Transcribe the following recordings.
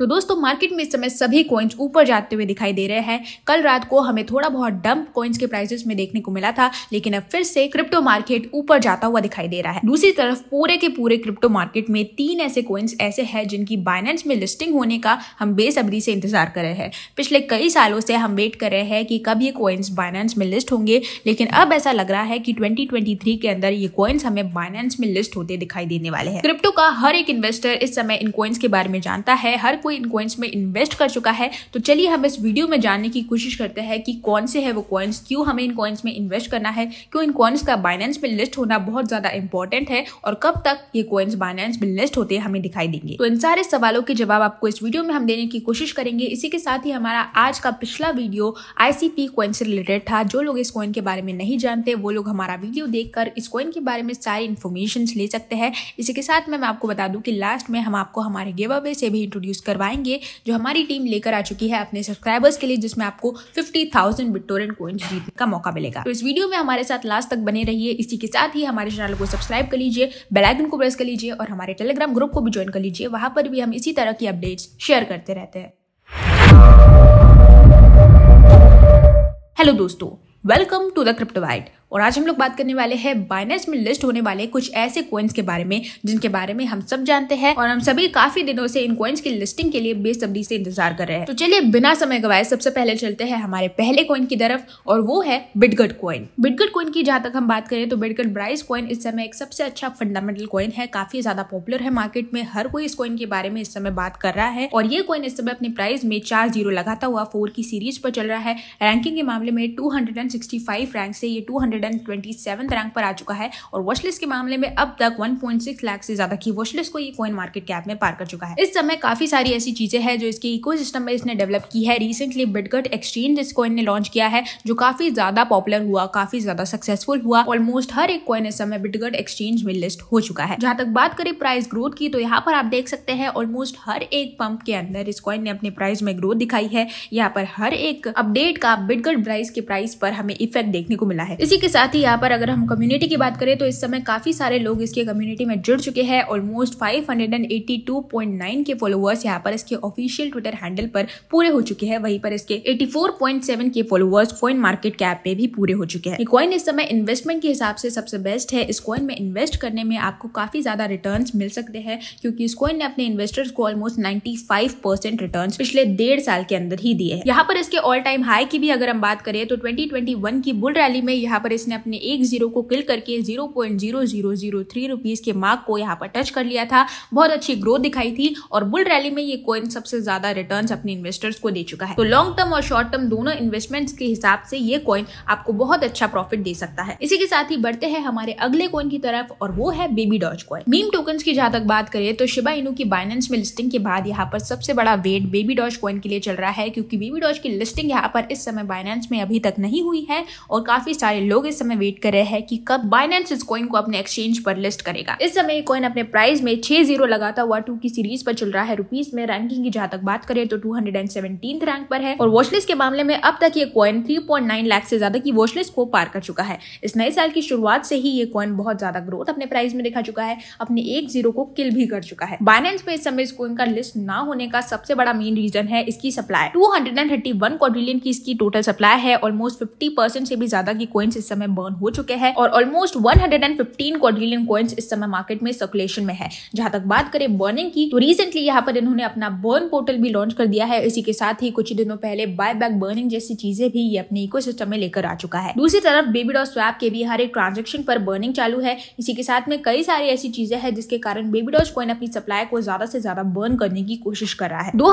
तो दोस्तों मार्केट में इस समय सभी कॉइन्स ऊपर जाते हुए दिखाई दे रहे हैं कल रात को हमें थोड़ा बहुत डंप कॉइन्स के प्राइसेस में देखने को मिला था लेकिन अब फिर से क्रिप्टो मार्केट ऊपर जाता हुआ दिखाई दे रहा है दूसरी तरफ पूरे के पूरे क्रिप्टो मार्केट में तीन ऐसे कॉइन्स ऐसे हैं जिनकी बाइनेंस में लिस्टिंग होने का हम बेसब्री से इंतजार कर रहे हैं पिछले कई सालों से हम वेट कर रहे हैं कि कब ये कॉइन्स बाइनेंस में लिस्ट होंगे लेकिन अब ऐसा लग रहा है कि ट्वेंटी के अंदर ये कॉइन्स हमें बाइनेंस में लिस्ट होते दिखाई देने वाले हैं क्रिप्टो का हर एक इन्वेस्टर इस समय इन कॉइन्स के बारे में जानता है हर कोई कोई इन कॉइन्स में इन्वेस्ट कर चुका है तो चलिए हम इस वीडियो में जानने की कोशिश करते हैं कि कौन से है वो कॉइन्स क्यों हमें इन कॉइन्स में इन्वेस्ट करना है क्यों इन कॉइन्स का बाइनेंस में लिस्ट होना बहुत ज़्यादा इंपॉर्टेंट है और कब तक ये कॉइन्स बाइनेंस में लिस्ट होते हैं हमें दिखाई देंगे तो इन सारे सवालों के जवाब आपको इस वीडियो में हम देने की कोशिश करेंगे इसी के साथ ही हमारा आज का पिछला वीडियो आईसीपी कॉइन से रिलेटेड था जो लोग इस कॉइन के बारे में नहीं जानते वो लोग हमारा वीडियो देखकर इस कॉइन के बारे में सारी इन्फॉर्मेशन ले सकते हैं इसी के साथ मैं आपको बता दूं कि लास्ट में हम आपको हमारे गेवा से भी इंट्रोड्यूस कर करवाएंगे जो हमारी टीम लेकर आ चुकी है अपने सब्सक्राइबर्स के लिए जिसमें आपको फिफ्टी थाउजेंड बिटोरेंट कोइन जीतने का मौका मिलेगा तो इस वीडियो में हमारे साथ लास्ट तक बने रहिए इसी के साथ ही हमारे चैनल को सब्सक्राइब कर लीजिए बेलाइकन को प्रेस कर लीजिए और हमारे टेलीग्राम ग्रुप को भी ज्वाइन कर लीजिए वहां पर भी हम इसी तरह की अपडेट्स शेयर करते रहते हैं हेलो दोस्तों वेलकम टू द क्रिप्टोवाइट और आज हम लोग बात करने वाले हैं बाइनेंस में लिस्ट होने वाले कुछ ऐसे कॉइन्स के बारे में जिनके बारे में हम सब जानते हैं और हम सभी काफी दिनों से इन कॉइन्स की लिस्टिंग के लिए बेसब्री से इंतजार कर रहे हैं तो चलिए बिना समय गवाए सबसे पहले चलते हैं हमारे पहले कॉइन की तरफ और वो है बिटगट कॉइन बिटगट कॉइन की जहां तक हम बात करें तो बिटगट ब्राइस कॉइन इस समय एक सबसे अच्छा फंडामेंटल कॉइन है काफी ज्यादा पॉपुलर है मार्केट में हर कोई इस कॉइन के बारे में इस समय बात कर रहा है और ये कॉइन इस समय अपने प्राइस में चार जीरो लगाता हुआ फोर की सीरीज पर चल रहा है रैंकिंग के मामले में टू रैंक से ये टू रैंक पर आ चुका है और वॉचलिस्ट के मामले में अब तक 1.6 लाख से ज्यादा की वॉचलिस्ट को ये कॉइन मार्केट कैप में पार कर चुका है इस समय काफी सारी ऐसी चीजें हैं जो इसके इकोसिस्टम में इसने डेवलप की है रिसेंटली बिटगट एक्सचेंज इस कॉइन ने लॉन्च किया है जो काफी ज्यादा पॉपुलर हुआ काफी ज्यादा सक्सेसफुल हुआ ऑलमोस्ट हर एक कॉइन इस समय बिटगट एक्सचेंज में लिस्ट हो चुका है जहां तक बात करें प्राइस ग्रोथ की तो यहाँ पर आप देख सकते हैं ऑलमोस्ट हर एक पंप के अंदर इस कॉइन ने अपने प्राइस में ग्रोथ दिखाई है यहाँ पर हर एक अपडेट का बिटगट प्राइस के प्राइस पर हमें इफेक्ट देखने को मिला है इसी के साथ ही यहाँ पर अगर हम कम्युनिटी की बात करें तो इस समय काफ़ी सारे लोग इसके कम्युनिटी में जुड़ चुके हैं ऑलमोस्ट 582.9 के फॉलोअर्स यहाँ पर इसके ऑफिशियल ट्विटर हैंडल पर पूरे हो चुके हैं वहीं पर इसके 84.7 के फॉलोअर्स कॉइन मार्केट कैप में भी पूरे हो चुके हैं कॉइन इस समय इन्वेस्टमेंट के हिसाब से सबसे बेस्ट है इस कॉइन में इन्वेस्ट करने में आपको काफी ज्यादा रिटर्न मिल सकते हैं क्योंकि इस कॉइन ने अपने इन्वेस्टर्स को ऑलमोस्ट नाइन्टी रिटर्न पिछले डेढ़ साल के अंदर ही दिए है यहाँ पर इसके ऑल टाइम हाई की भी अगर हम बात करें तो ट्वेंटी की बुल रैली में यहाँ पर कांग्रेस अपने एक जीरो को किल करके zero point zero zero zero three rupees के मार्क को यहाँ पर टच कर लिया था बहुत अच्छी ग्रोथ दिखाई थी और बुल रैली में ये कॉइन सबसे ज़्यादा रिटर्न अपने इन्वेस्टर्स को दे चुका है तो लॉन्ग टर्म और शॉर्ट टर्म दोनों इन्वेस्टमेंट्स के हिसाब से ये कॉइन आपको बहुत अच्छा प्रॉफिट दे सकता है इसी के साथ ही बढ़ते हैं हमारे अगले कॉइन की तरफ और वो है baby doge coin meme token की जहां तक बात करें तो शिबा इनू की बाइनेंस में लिस्टिंग के बाद यहाँ पर सबसे बड़ा वेट बेबी डॉज कॉइन के लिए चल रहा है क्योंकि बेबी डॉज की लिस्टिंग यहाँ पर इस समय बाइनेंस में अभी तक नहीं हुई है और काफी सारे लोग इस समय वेट कर रहे हैं कि कब बाइनेंस इस कॉइन को अपने एक्सचेंज पर लिस्ट करेगा इस समय ये कॉइन अपने प्राइस में छह जीरो लगाता हुआ टू की सीरीज पर चल रहा है रुपीज में रैंकिंग की जहां तक बात करें तो टू रैंक पर है और वॉचलिस्ट के मामले में अब तक ये कॉइन थ्री लाख से ज्यादा की वॉचलिस्ट को पार कर चुका है इस नए साल की शुरुआत से ही ये कॉइन बहुत ज्यादा ग्रोथ अपने प्राइस में दिखा चुका है अपने एक जीरो को किल भी कर चुका है बाइनेंस में इस समय इस कॉइन का लिस्ट न होने का सबसे बड़ा मेन रीजन है इसकी supply two hundred and thirty one की इसकी टोटल सप्लाई है ऑलमोस्ट फिफ्टी परसेंट से भी ज्यादा की कॉइन इस समय बर्न हो चुके हैं और ऑलमोस्ट 115 क्वाड्रिलियन कॉइन्स इस समय मार्केट में सर्कुलेशन में है जहां तक बात करें बर्निंग की तो रिसेंटली यहाँ पर इन्होंने अपना बर्न पोर्टल भी लॉन्च कर दिया है इसी के साथ ही कुछ दिनों पहले बाय बैक बर्निंग जैसी चीजें भी ये अपने इको में लेकर आ चुका है दूसरी तरफ बेबी डॉट स्वैप के भी हर एक ट्रांजेक्शन पर बर्निंग चालू है इसी के साथ में कई सारी ऐसी चीजें हैं जिसके कारण बेबी डॉज कॉइन अपनी सप्लाई को ज्यादा से ज्यादा बर्न करने की कोशिश कर रहा है दो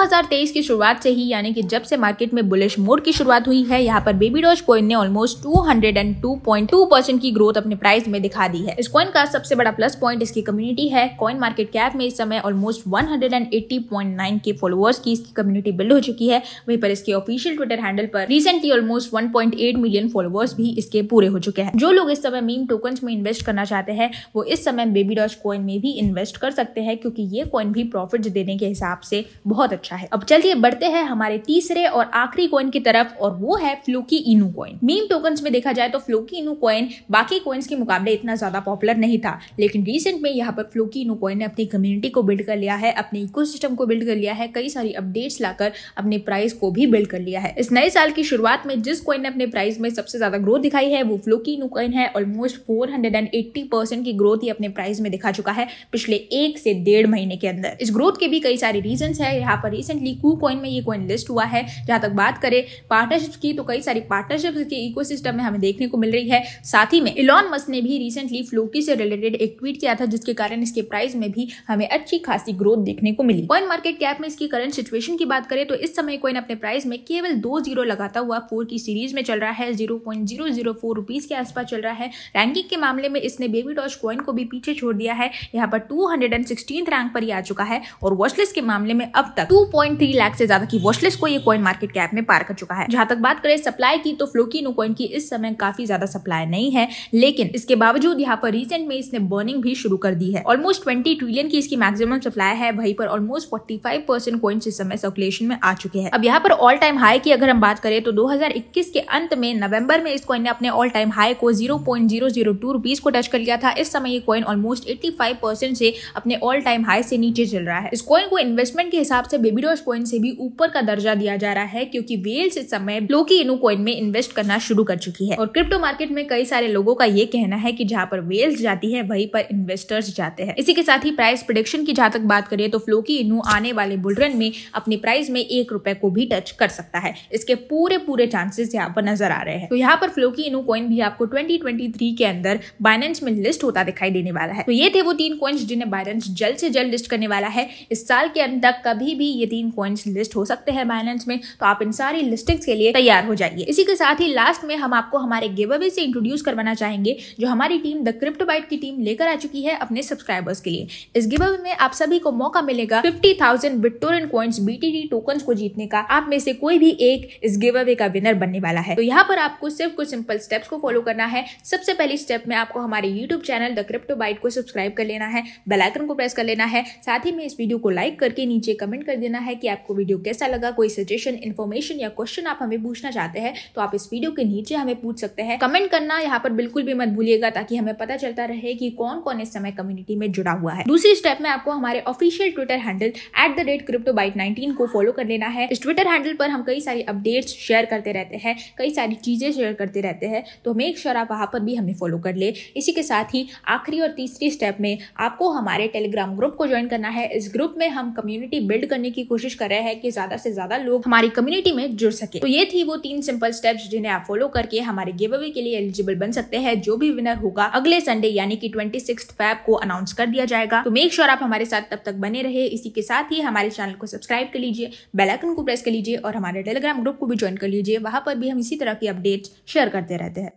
की शुरुआत से ही यानी कि जब से मार्केट में बुलिश मोड की शुरुआत हुई है यहाँ पर बेबी डॉज कॉइन ने ऑलमोस्ट टू 22.2% की ग्रोथ अपने प्राइस में दिखा दी है इस कॉइन का सबसे बड़ा प्लस पॉइंट इसकी कम्युनिटी है कॉइन मार्केट कैप में इस समय ऑलमोस्ट 180.9 के फॉलोअर्स की इसकी कम्युनिटी बिल्ड हो चुकी है वहीं पर इसके ऑफिशियल ट्विटर हैंडल पर रिसेंटली ऑलमोस्ट 1.8 मिलियन फॉलोअर्स भी इसके पूरे हो चुके हैं जो लोग इस समय मीम टोकन में इन्वेस्ट करना चाहते हैं वो इस समय बेबी डॉच कॉइन में भी इन्वेस्ट कर सकते हैं क्योंकि ये कॉइन भी प्रॉफिट देने के हिसाब से बहुत अच्छा है अब चलिए बढ़ते हैं हमारे तीसरे और आखिरी कॉइन की तरफ और वो है फ्लूकी इनू कॉइन मीम टोकन में देखा जाए तो फ्लू फ्लोकिनो कोइन बाकी कोइन्स के मुकाबले इतना ज़्यादा पॉपुलर नहीं था लेकिन रिसेंट में यहाँ पर फ्लोकिनो कोइन ने अपनी कम्युनिटी को बिल्ड कर लिया है अपने इको को बिल्ड कर लिया है कई सारी अपडेट्स लाकर अपने प्राइस को भी बिल्ड कर लिया है इस नए साल की शुरुआत में जिस कोइन ने अपने प्राइस में सबसे ज़्यादा ग्रोथ दिखाई है वो फ्लोकिनो कोइन है ऑलमोस्ट फोर की ग्रोथ ही अपने प्राइस में दिखा चुका है पिछले एक से डेढ़ महीने के अंदर इस ग्रोथ के भी कई सारे रीजन है यहाँ पर रिसेंटली कू कॉइन में ये कॉइन लिस्ट हुआ है जहां तक बात करें पार्टनरशिप की तो कई सारी पार्टनरशिप के इको में हमें देखने को मिला मिल रही है साथ ही में इलॉन मस्क ने भी रिसेंटली फ्लोकी से रिलेटेड एक ट्वीट किया था जिसके कारण इसके प्राइस में भी हमें अच्छी खासी ग्रोथ देखने को मिली कॉइन मार्केट कैप में इसकी करंट सिचुएशन की बात करें तो इस समय कॉइन अपने प्राइस में केवल दो जीरो लगाता हुआ फोर की सीरीज में चल रहा है zero point zero zero four rupees के आसपास चल रहा है रैंकिंग के मामले में इसने बेबी डॉच कॉइन को भी पीछे छोड़ दिया है यहाँ पर टू रैंक पर ही आ चुका है और वॉचलिस्ट के मामले में अब तक टू लाख से ज्यादा की वॉचलिस्ट को ये कॉइन मार्केट कैप में पार कर चुका है जहां तक बात करें सप्लाई की तो फ्लोकी नो कॉइन की इस समय काफी ज्यादा ज़्यादा सप्लाई नहीं है लेकिन इसके बावजूद यहाँ पर रिसेंट में इसने बर्निंग भी शुरू कर दी है ऑलमोस्ट ट्वेंटी ट्रिलियन की इसकी मैक्सिमम सप्लाई है वहीं पर almost forty five percent coins इस समय सर्कुलेशन में आ चुके हैं अब यहाँ पर ऑल टाइम हाई की अगर हम बात करें तो दो के अंत में नवंबर में इस कॉइन ने अपने ऑल टाइम हाई को zero point zero zero two rupees को टच कर लिया था इस समय ये coin almost eighty five percent से अपने ऑल टाइम हाई से नीचे चल रहा है इस कॉइन को इन्वेस्टमेंट के हिसाब से बेबीडोज कॉइन से भी ऊपर का दर्जा दिया जा रहा है क्योंकि वेल्स इस समय ब्लोकी इनू कॉइन में इन्वेस्ट करना शुरू कर चुकी है और क्रिप्टो मार्केट में कई सारे लोगों का ये कहना है कि जहाँ पर वेल्स जाती है वहीं पर इन्वेस्टर्स जाते हैं इसी के साथ ही प्राइस प्रोडिक्शन की जहाँ तक बात करें तो फ्लोकी इनू आने वाले बुलरन में अपने प्राइस में एक रुपए को भी टच कर सकता है इसके पूरे पूरे चांसेस यहाँ पर नजर आ रहे हैं तो यहाँ पर फ्लोकी इनू कॉइन भी आपको ट्वेंटी के अंदर बाइनेंस में लिस्ट होता दिखाई देने वाला है तो ये थे वो तीन कॉइन्स जिन्हें बाइनेंस जल्द से जल्द लिस्ट करने वाला है इस साल के अंत तक कभी भी ये तीन कॉइन्स लिस्ट हो सकते हैं बाइनेंस में तो आप इन सारी लिस्टिंग के लिए तैयार हो जाइए इसी के साथ ही लास्ट में हम आपको हमारे गिवर giveaway से इंट्रोड्यूस करवाना चाहेंगे जो हमारी टीम द क्रिप्टो बाइट की टीम लेकर आ चुकी है अपने सब्सक्राइबर्स के लिए इस गिवेअवे में आप सभी को मौका मिलेगा फिफ्टी थाउजेंड बिटोरन कॉइन्स बीटीडी टोकन को जीतने का आप में से कोई भी एक इस गिवेअवे का विनर बनने वाला है तो यहाँ पर आपको सिर्फ कुछ सिंपल स्टेप को फॉलो करना है सबसे पहले स्टेप में आपको हमारे YouTube channel the crypto byte को सब्सक्राइब कर लेना है बेलाइकन को प्रेस कर लेना है साथ ही में इस वीडियो को लाइक करके नीचे कमेंट कर देना है कि आपको वीडियो कैसा लगा कोई सजेशन इन्फॉर्मेशन या क्वेश्चन आप हमें पूछना चाहते हैं तो आप इस वीडियो के नीचे हमें पूछ सकते हैं कमेंट करना यहाँ पर बिल्कुल भी मत भूलिएगा ताकि हमें पता चलता रहे कि कौन कौन इस समय कम्युनिटी में जुड़ा हुआ है दूसरी स्टेप में आपको हमारे official Twitter handle at the rate crypto byte nineteen को फॉलो कर लेना है इस ट्विटर हैंडल पर हम कई सारी अपडेट्स शेयर करते रहते हैं कई सारी चीज़ें शेयर करते रहते हैं तो मेक श्योर आप वहाँ पर भी हमें फॉलो कर ले इसी के साथ ही आखिरी और तीसरी स्टेप में आपको हमारे टेलीग्राम ग्रुप को ज्वाइन करना है इस ग्रुप में हम कम्युनिटी बिल्ड करने की कोशिश कर रहे हैं कि ज़्यादा से ज़्यादा लोग हमारी कम्युनिटी में जुड़ सके तो ये थी वो तीन सिंपल स्टेप्स जिन्हें आप फॉलो करके हमारे गिव अवे ट्रॉफी के लिए एलिजिबल बन सकते हैं जो भी विनर होगा अगले संडे यानी कि ट्वेंटी सिक्स फैब को अनाउंस कर दिया जाएगा तो मेक श्योर आप हमारे साथ तब तक बने रहे इसी के साथ ही हमारे चैनल को सब्सक्राइब कर लीजिए बेलाइकन को प्रेस कर लीजिए और हमारे टेलीग्राम ग्रुप को भी ज्वाइन कर लीजिए वहां पर भी हम इसी तरह की अपडेट शेयर करते रहते हैं